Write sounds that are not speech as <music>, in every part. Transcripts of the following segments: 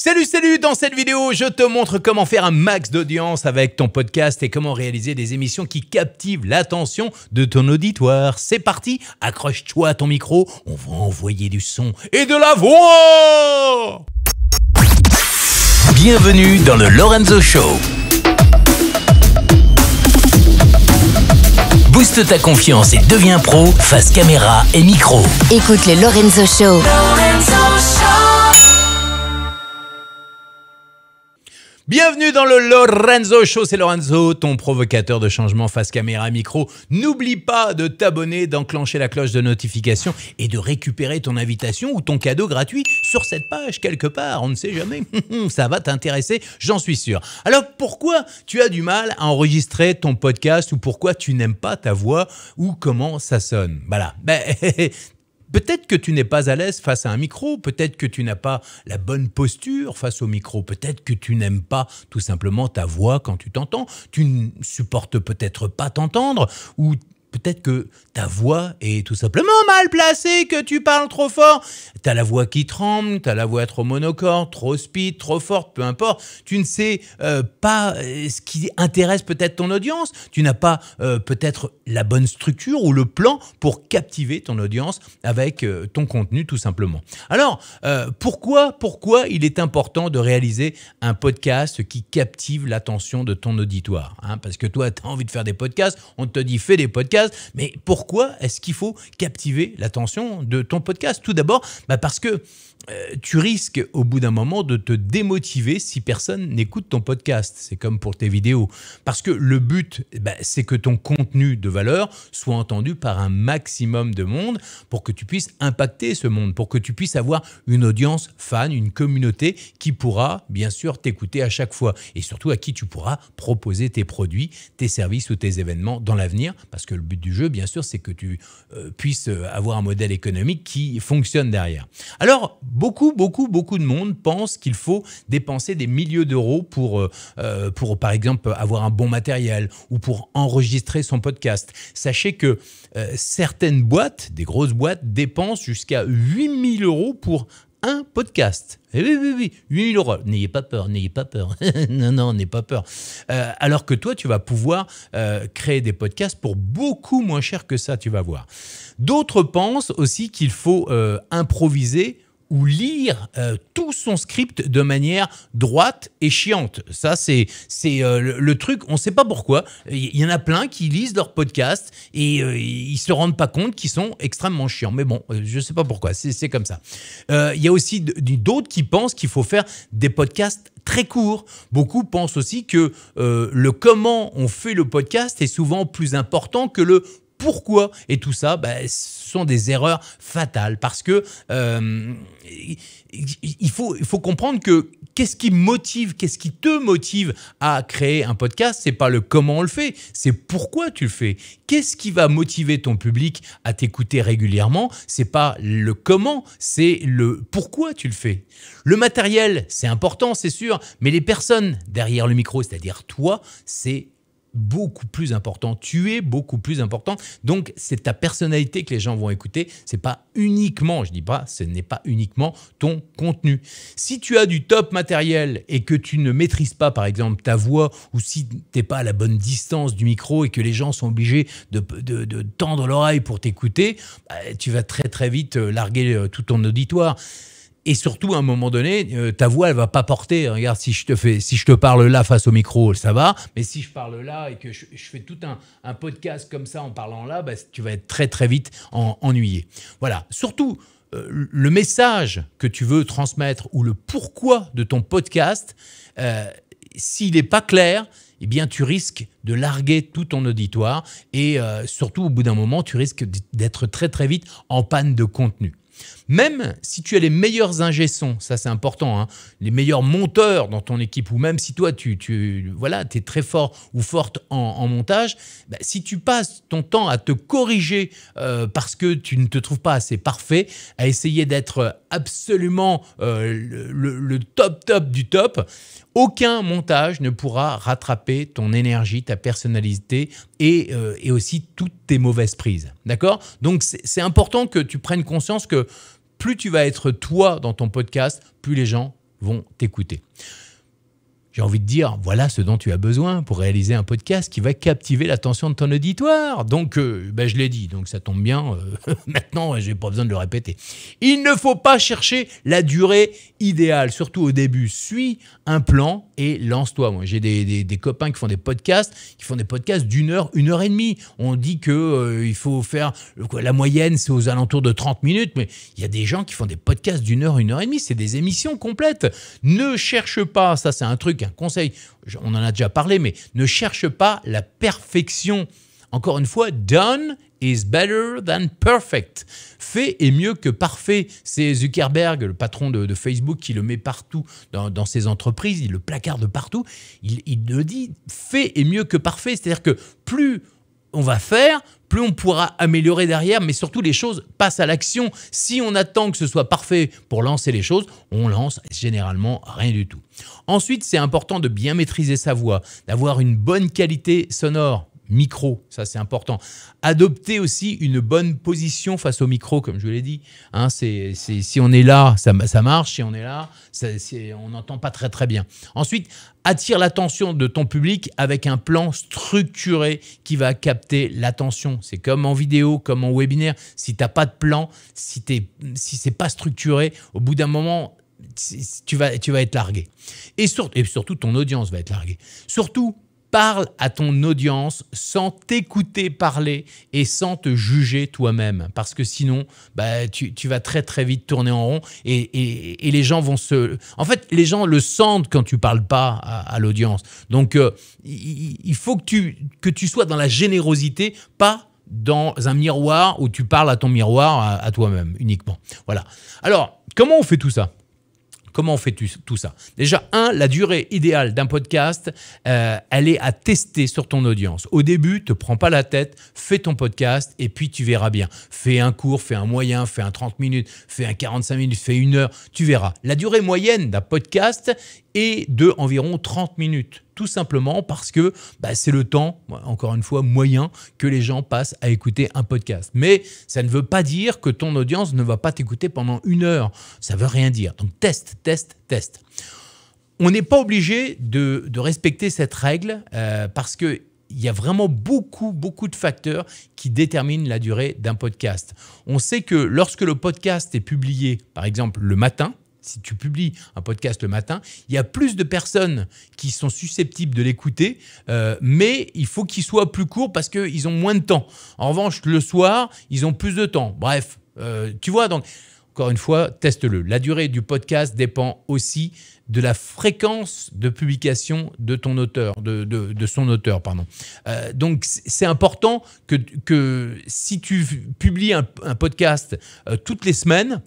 Salut, salut Dans cette vidéo, je te montre comment faire un max d'audience avec ton podcast et comment réaliser des émissions qui captivent l'attention de ton auditoire. C'est parti Accroche-toi à ton micro, on va envoyer du son et de la voix Bienvenue dans le Lorenzo Show Booste ta confiance et deviens pro face caméra et micro. Écoute le Lorenzo Show. Bienvenue dans le Lorenzo Show, c'est Lorenzo, ton provocateur de changement face caméra micro. N'oublie pas de t'abonner, d'enclencher la cloche de notification et de récupérer ton invitation ou ton cadeau gratuit sur cette page quelque part, on ne sait jamais. <laughs> Ça va t'intéresser, j'en suis sûr. Alors pourquoi tu as du mal à enregistrer ton podcast ou pourquoi tu n'aimes pas ta voix ou comment ça sonne Voilà, ben, <laughs> Peut-être que tu n'es pas à l'aise face à un micro, peut-être que tu n'as pas la bonne posture face au micro, peut-être que tu n'aimes pas tout simplement ta voix quand tu t'entends, tu ne supportes peut-être pas t'entendre, ou Peut-être que ta voix est tout simplement mal placée, que tu parles trop fort. Tu as la voix qui tremble, t'as la voix trop monocorde, trop speed, trop forte, peu importe. Tu ne sais euh, pas euh, ce qui intéresse peut-être ton audience. Tu n'as pas euh, peut-être la bonne structure ou le plan pour captiver ton audience avec ton contenu tout simplement. Alors, pourquoi, pourquoi il est important de réaliser un podcast qui captive l'attention de ton auditoire hein Parce que toi, tu as envie de faire des podcasts, on te dit fais des podcasts mais pourquoi est-ce qu'il faut captiver l'attention de ton podcast Tout d'abord, bah, parce que euh, tu risques au bout d'un moment de te démotiver si personne n'écoute ton podcast. C'est comme pour tes vidéos. Parce que le but, eh ben, c'est que ton contenu de valeur soit entendu par un maximum de monde pour que tu puisses impacter ce monde, pour que tu puisses avoir une audience fan, une communauté qui pourra bien sûr t'écouter à chaque fois et surtout à qui tu pourras proposer tes produits, tes services ou tes événements dans l'avenir. Parce que le but du jeu, bien sûr, c'est que tu euh, puisses avoir un modèle économique qui fonctionne derrière. Alors, beaucoup, beaucoup, beaucoup de monde pense qu'il faut dépenser des milliers d'euros pour, euh, euh, pour, par exemple, avoir un bon matériel ou pour enregistrer son podcast. Sachez que euh, certaines boîtes, des grosses boîtes, dépensent jusqu'à 8000 euros pour un podcast. Eh oui, oui, oui, 8000 euros. N'ayez pas peur, n'ayez pas peur. <laughs> non, non, n'ayez pas peur. alors que toi, tu vas pouvoir créer des podcasts pour beaucoup moins cher que ça, tu vas voir. D'autres pensent aussi qu'il faut improviser ou lire euh, tout son script de manière droite et chiante. Ça, c'est c'est euh, le, truc. On ne sait pas pourquoi. Il y, en a plein qui lisent leur podcast et ils euh, ils se rendent pas compte qu'ils sont extrêmement chiants. Mais bon, je ne sais pas pourquoi. C'est comme ça. Il y a aussi d'autres qui pensent qu'il faut faire des podcasts très courts. Beaucoup pensent aussi que le comment on fait le podcast est souvent plus important que le pourquoi et tout ça, bah, ce sont des erreurs fatales parce que euh, il, faut, il faut comprendre que qu'est-ce qui motive, qu'est-ce qui te motive à créer un podcast C'est pas le comment on le fait, c'est pourquoi tu le fais. Qu'est-ce qui va motiver ton public à t'écouter régulièrement C'est pas le comment, c'est le pourquoi tu le fais. Le matériel, c'est important, c'est sûr, mais les personnes derrière le micro, c'est-à-dire toi, c'est beaucoup plus important. Tu es beaucoup plus important. Donc, c'est ta personnalité que les gens vont écouter. C'est pas uniquement, je dis pas, ce n'est pas uniquement ton contenu. Si tu as du top matériel et que tu ne maîtrises pas, par exemple, ta voix ou si tu n'es pas à la bonne distance du micro et que les gens sont obligés de, tendre l'oreille pour t'écouter, bah, tu vas très très vite euh, larguer euh, tout ton auditoire. Et surtout, à un moment donné, euh, ta voix, elle va pas porter. Regarde, si je te fais, si je te parle là face au micro, ça va. Mais si je parle là et que je, fais tout un, podcast comme ça en parlant là, bah, tu vas être très très vite ennuyé. Voilà. Surtout, euh, le message que tu veux transmettre ou le pourquoi de ton podcast, euh, s'il n'est pas clair, eh bien, tu risques de larguer tout ton auditoire et surtout, au bout d'un moment, tu risques d'être très très vite en panne de contenu. Même si tu as les meilleurs ingessons, ça c'est important, hein, les meilleurs monteurs dans ton équipe, ou même si toi tu, voilà, es très fort ou forte en, montage, bah, si tu passes ton temps à te corriger euh, parce que tu ne te trouves pas assez parfait, à essayer d'être absolument euh, le top top du top, aucun montage ne pourra rattraper ton énergie, ta personnalité et, euh, aussi toutes tes mauvaises prises. D'accord Donc c'est important que tu prennes conscience que plus tu vas être toi dans ton podcast, plus les gens vont t'écouter. J'ai envie de dire, voilà ce dont tu as besoin pour réaliser un podcast qui va captiver l'attention de ton auditoire. Donc, euh, ben je l'ai dit, donc ça tombe bien. maintenant euh, <laughs> maintenant, j'ai pas besoin de le répéter. Il ne faut pas chercher la durée idéale, surtout au début. Suis un plan et lance-toi. Moi, j'ai des, copains qui font des podcasts, qui font des podcasts d'une heure, une heure et demie. On dit que euh, il faut faire la moyenne, c'est aux alentours de 30 minutes, mais il y a des gens qui font des podcasts d'une heure, une heure et demie. C'est des émissions complètes. Ne cherche pas, ça, c'est un truc un conseil, on en a déjà parlé, mais ne cherche pas la perfection. Encore une fois, done is better than perfect. Fait est mieux que parfait. C'est Zuckerberg, le patron de, Facebook, qui le met partout dans, ses entreprises, il le placarde partout. Il, il le dit, fait est mieux que parfait. C'est-à-dire que plus on va faire, plus on pourra améliorer derrière, mais surtout les choses passent à l'action. Si on attend que ce soit parfait pour lancer les choses, on lance généralement rien du tout. Ensuite, c'est important de bien maîtriser sa voix, d'avoir une bonne qualité sonore micro, ça c'est important. Adopter aussi une bonne position face au micro, comme je vous l'ai dit. Hein, c'est, si on est là, ça, marche, si on est là, on n'entend pas très très bien. Ensuite, attire l'attention de ton public avec un plan structuré qui va capter l'attention. C'est comme en vidéo, comme en webinaire. Si tu n'as pas de plan, si, es, si c'est pas structuré, au bout d'un moment, tu vas, être largué. et surtout, ton audience va être larguée. Surtout, Parle à ton audience sans t'écouter parler et sans te juger toi-même. Parce que sinon, bah, tu, vas très très vite tourner en rond et, et, les gens vont se... En fait, les gens le sentent quand tu parles pas à, l'audience. Donc, euh, il, faut que tu, que tu sois dans la générosité, pas dans un miroir où tu parles à ton miroir, à toi-même uniquement. Voilà. Alors, comment on fait tout ça Comment on fait tout ça Déjà, un, la durée idéale d'un podcast, euh, elle est à tester sur ton audience. Au début, te prends pas la tête, fais ton podcast et puis tu verras bien. Fais un court, fais un moyen, fais un 30 minutes, fais un 45 minutes, fais une heure, tu verras. La durée moyenne d'un podcast est de environ 30 minutes tout simplement parce que bah, c'est le temps, encore une fois, moyen que les gens passent à écouter un podcast. Mais ça ne veut pas dire que ton audience ne va pas t'écouter pendant une heure. Ça ne veut rien dire. Donc test, test, test. On n'est pas obligé de, respecter cette règle euh, parce que il y a vraiment beaucoup, beaucoup de facteurs qui déterminent la durée d'un podcast. On sait que lorsque le podcast est publié, par exemple le matin, si tu publies un podcast le matin, il y a plus de personnes qui sont susceptibles de l'écouter, euh, mais il faut qu'il soit plus court parce qu'ils ont moins de temps. En revanche, le soir, ils ont plus de temps. Bref, euh, tu vois, donc, encore une fois, teste-le. La durée du podcast dépend aussi de la fréquence de publication de ton auteur, de, son auteur, pardon. Euh, donc, c'est important que, si tu publies un podcast toutes les semaines,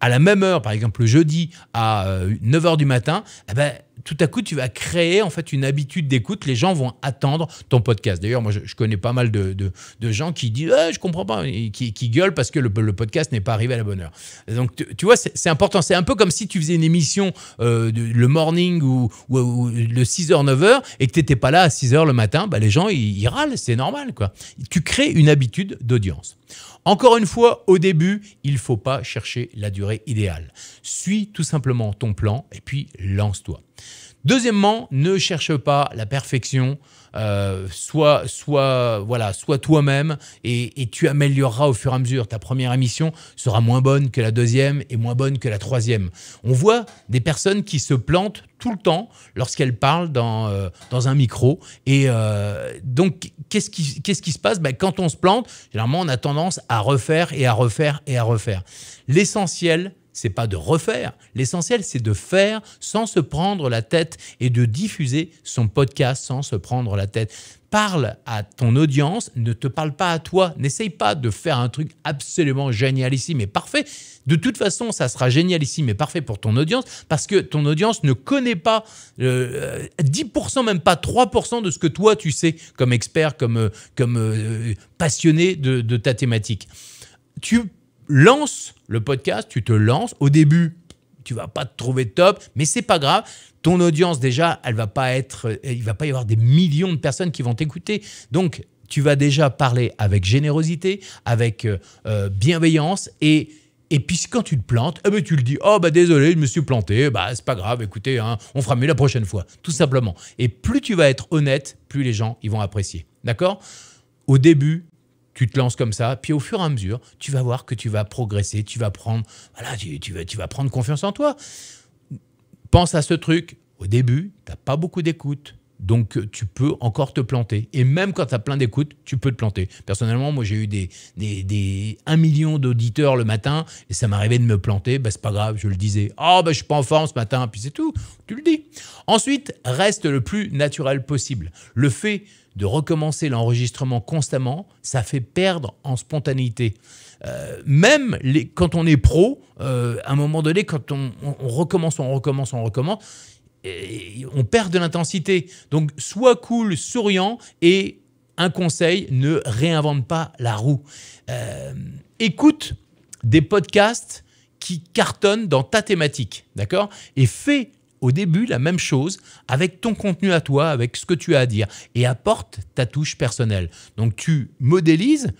à la même heure, par exemple le jeudi à 9h euh, du matin, eh ben, tout à coup, tu vas créer en fait une habitude d'écoute. Les gens vont attendre ton podcast. D'ailleurs, moi, je, connais pas mal de, gens qui disent eh, je comprends pas », qui, gueulent parce que le, podcast n'est pas arrivé à la bonne heure. Donc, tu, vois, c'est important. C'est un peu comme si tu faisais une émission euh, le morning ou, le 6h, 9h et que tu n'étais pas là à 6h le matin. Bah, les gens, ils, râlent, c'est normal. quoi. Tu crées une habitude d'audience. Encore une fois, au début, il ne faut pas chercher la durée idéale. Suis tout simplement ton plan et puis lance-toi. Deuxièmement, ne cherche pas la perfection. Euh, soit, sois, voilà, toi-même et, tu amélioreras au fur et à mesure. Ta première émission sera moins bonne que la deuxième et moins bonne que la troisième. On voit des personnes qui se plantent tout le temps lorsqu'elles parlent dans, euh, un micro. Et euh, donc, qu'est-ce qui, qu'est-ce qui se passe ben, Quand on se plante, généralement, on a tendance à refaire et à refaire et à refaire. L'essentiel, c'est pas de refaire. L'essentiel, c'est de faire sans se prendre la tête et de diffuser son podcast sans se prendre la tête. Parle à ton audience, ne te parle pas à toi. N'essaye pas de faire un truc absolument génial ici, mais parfait. De toute façon, ça sera génial ici, mais parfait pour ton audience parce que ton audience ne connaît pas 10%, euh, même pas 3% de ce que toi tu sais comme expert, comme, euh, comme euh, passionné de, de ta thématique. Tu Lance le podcast, tu te lances. Au début, tu vas pas te trouver top, mais c'est pas grave. Ton audience déjà, elle va pas être, il va pas y avoir des millions de personnes qui vont t'écouter. Donc tu vas déjà parler avec générosité, avec euh, euh, bienveillance et et puis quand tu te plantes, eh ben, tu le dis, oh bah désolé, je me suis planté, bah c'est pas grave, écoutez, hein, on fera mieux la prochaine fois, tout simplement. Et plus tu vas être honnête, plus les gens ils vont apprécier, d'accord Au début, tu te lances comme ça, puis au fur et à mesure, tu vas voir que tu vas progresser, tu vas prendre, voilà, tu, tu vas prendre confiance en toi. Pense à ce truc. Au début, tu n'as pas beaucoup d'écoute, donc, tu peux encore te planter. Et même quand tu as plein d'écoutes, tu peux te planter. Personnellement, moi, j'ai eu des, 1 million d'auditeurs le matin et ça m'arrivait de me planter. Ben c'est pas grave, je le disais. Oh, ben je suis pas en forme ce matin. Puis c'est tout. Tu le dis. Ensuite, reste le plus naturel possible. Le fait de recommencer l'enregistrement constamment, ça fait perdre en spontanéité. Euh, même quand on est pro, euh, à un moment donné, quand on recommence, on recommence, on recommence, on perd de l'intensité. Donc sois cool, souriant et un conseil, ne réinvente pas la roue. Euh, écoute des podcasts qui cartonnent dans ta thématique, d'accord Et fais au début la même chose avec ton contenu à toi, avec ce que tu as à dire et apporte ta touche personnelle. Donc tu modélises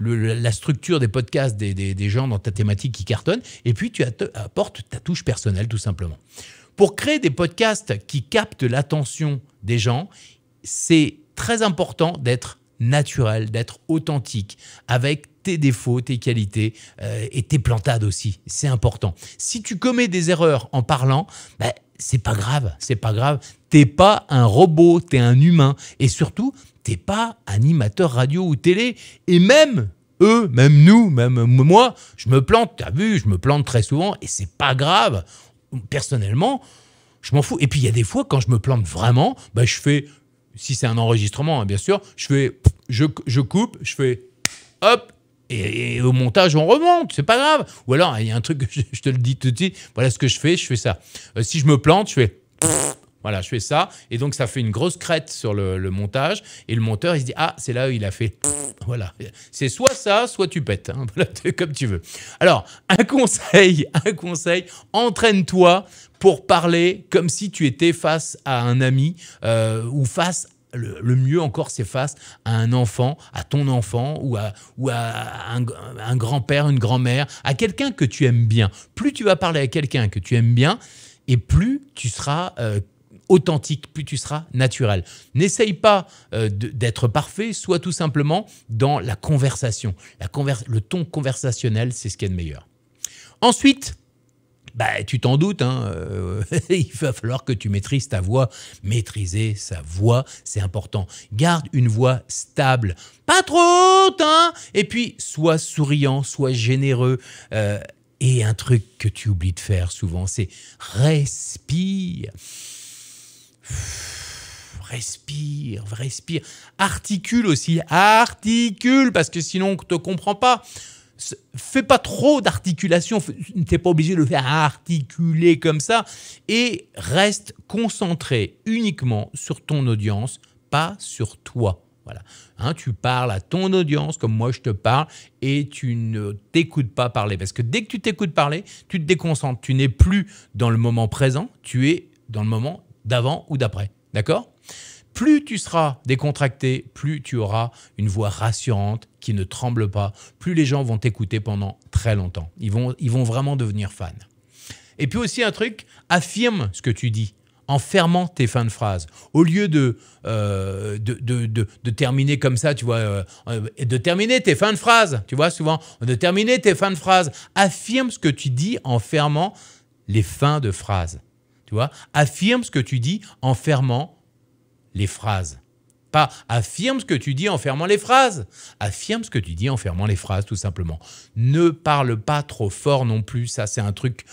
la structure des podcasts des, des, gens dans ta thématique qui cartonnent et puis tu apportes ta touche personnelle tout simplement. Pour créer des podcasts qui captent l'attention des gens, c'est très important d'être naturel, d'être authentique, avec tes défauts, tes qualités euh, et tes plantades aussi. C'est important. Si tu commets des erreurs en parlant, bah, c'est pas grave, c'est pas grave. T'es pas un robot, t'es un humain. Et surtout, t'es pas animateur radio ou télé. Et même eux, même nous, même moi, je me plante, t'as vu, je me plante très souvent et c'est pas grave personnellement, je m'en fous. Et puis il y a des fois, quand je me plante vraiment, bah, je fais, si c'est un enregistrement, hein, bien sûr, je fais, je, coupe, je fais, hop, et, au montage, on remonte, c'est pas grave. Ou alors, il y a un truc, je, je te le dis tout de suite, voilà ce que je fais, je fais ça. Euh, si je me plante, je fais voilà, je fais ça. Et donc, ça fait une grosse crête sur le, montage. Et le monteur, il se dit Ah, c'est là où il a fait. Voilà. C'est soit ça, soit tu pètes. Hein. <laughs> comme tu veux. Alors, un conseil, <laughs> un conseil entraîne-toi pour parler comme si tu étais face à un ami euh, ou face le, mieux encore, c'est face à un enfant, à ton enfant ou à, ou à un, grand-père, une grand-mère, à quelqu'un que tu aimes bien. Plus tu vas parler à quelqu'un que tu aimes bien, et plus tu seras euh, authentique, plus tu seras naturel. N'essaye pas euh, d'être parfait, sois tout simplement dans la conversation. La le ton conversationnel, c'est ce qu'il y a de meilleur. Ensuite, bah, tu t'en doutes, hein, euh, <laughs> il va falloir que tu maîtrises ta voix. Maîtriser sa voix, c'est important. Garde une voix stable, pas trop haute, hein. et puis sois souriant, sois généreux. Euh, et un truc que tu oublies de faire souvent, c'est respire respire, respire, articule aussi, articule, parce que sinon on ne te comprend pas. Fais pas trop d'articulation, t'es pas obligé de faire articuler comme ça, et reste concentré uniquement sur ton audience, pas sur toi. Voilà. Hein, tu parles à ton audience comme moi je te parle et tu ne t'écoutes pas parler. Parce que dès que tu t'écoutes parler, tu te déconcentres. Tu n'es plus dans le moment présent, tu es dans le moment d'avant ou d'après. D'accord plus tu seras décontracté, plus tu auras une voix rassurante qui ne tremble pas, plus les gens vont t'écouter pendant très longtemps. Ils vont, ils vont vraiment devenir fans. Et puis aussi un truc, affirme ce que tu dis en fermant tes fins de phrase. Au lieu de, euh, de, terminer comme ça, tu vois, euh, euh, de terminer tes fins de phrase, tu vois, souvent, de terminer tes fins de phrase, affirme ce que tu dis en fermant les fins de phrase. Tu vois Affirme ce que tu dis en fermant les phrases. Pas affirme ce que tu dis en fermant les phrases. Affirme ce que tu dis en fermant les phrases, tout simplement. Ne parle pas trop fort non plus. Ça, c'est un truc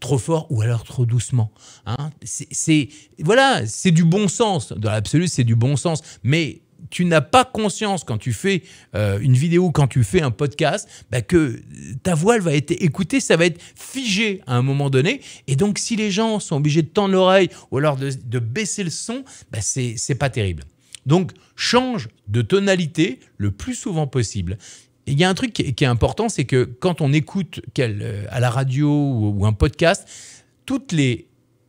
trop fort ou alors trop doucement. Hein c'est voilà, c'est du bon sens. Dans l'absolu, c'est du bon sens. Mais tu n'as pas conscience quand tu fais euh, une vidéo, quand tu fais un podcast, bah, que ta voix va être écoutée, ça va être figé à un moment donné. Et donc si les gens sont obligés de tendre l'oreille ou alors de, baisser le son, bah, ce c'est pas terrible. Donc change de tonalité le plus souvent possible. Il y a un truc qui est, important, c'est que quand on écoute euh, à la radio ou un podcast, toutes les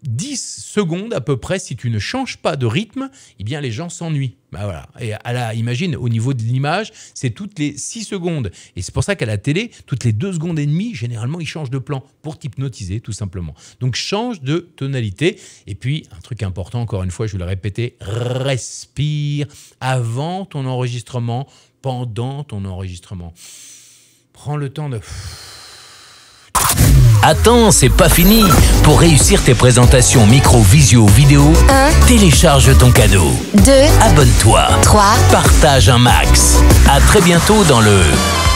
10 secondes à peu près, si tu ne changes pas de rythme, eh bien les gens s'ennuient. Bah, voilà. Et à la, imagine, au niveau de l'image, c'est toutes les 6 secondes. Et c'est pour ça qu'à la télé, toutes les 2 secondes et demie, généralement, ils changent de plan pour t'hypnotiser, tout simplement. Donc change de tonalité. Et puis, un truc important, encore une fois, je vais le répéter, respire avant ton enregistrement, pendant ton enregistrement. Prends le temps de Attends, c'est pas fini. Pour réussir tes présentations micro, visio, vidéo, 1. Télécharge ton cadeau. 2. Abonne-toi. 3. Partage un max. À très bientôt dans le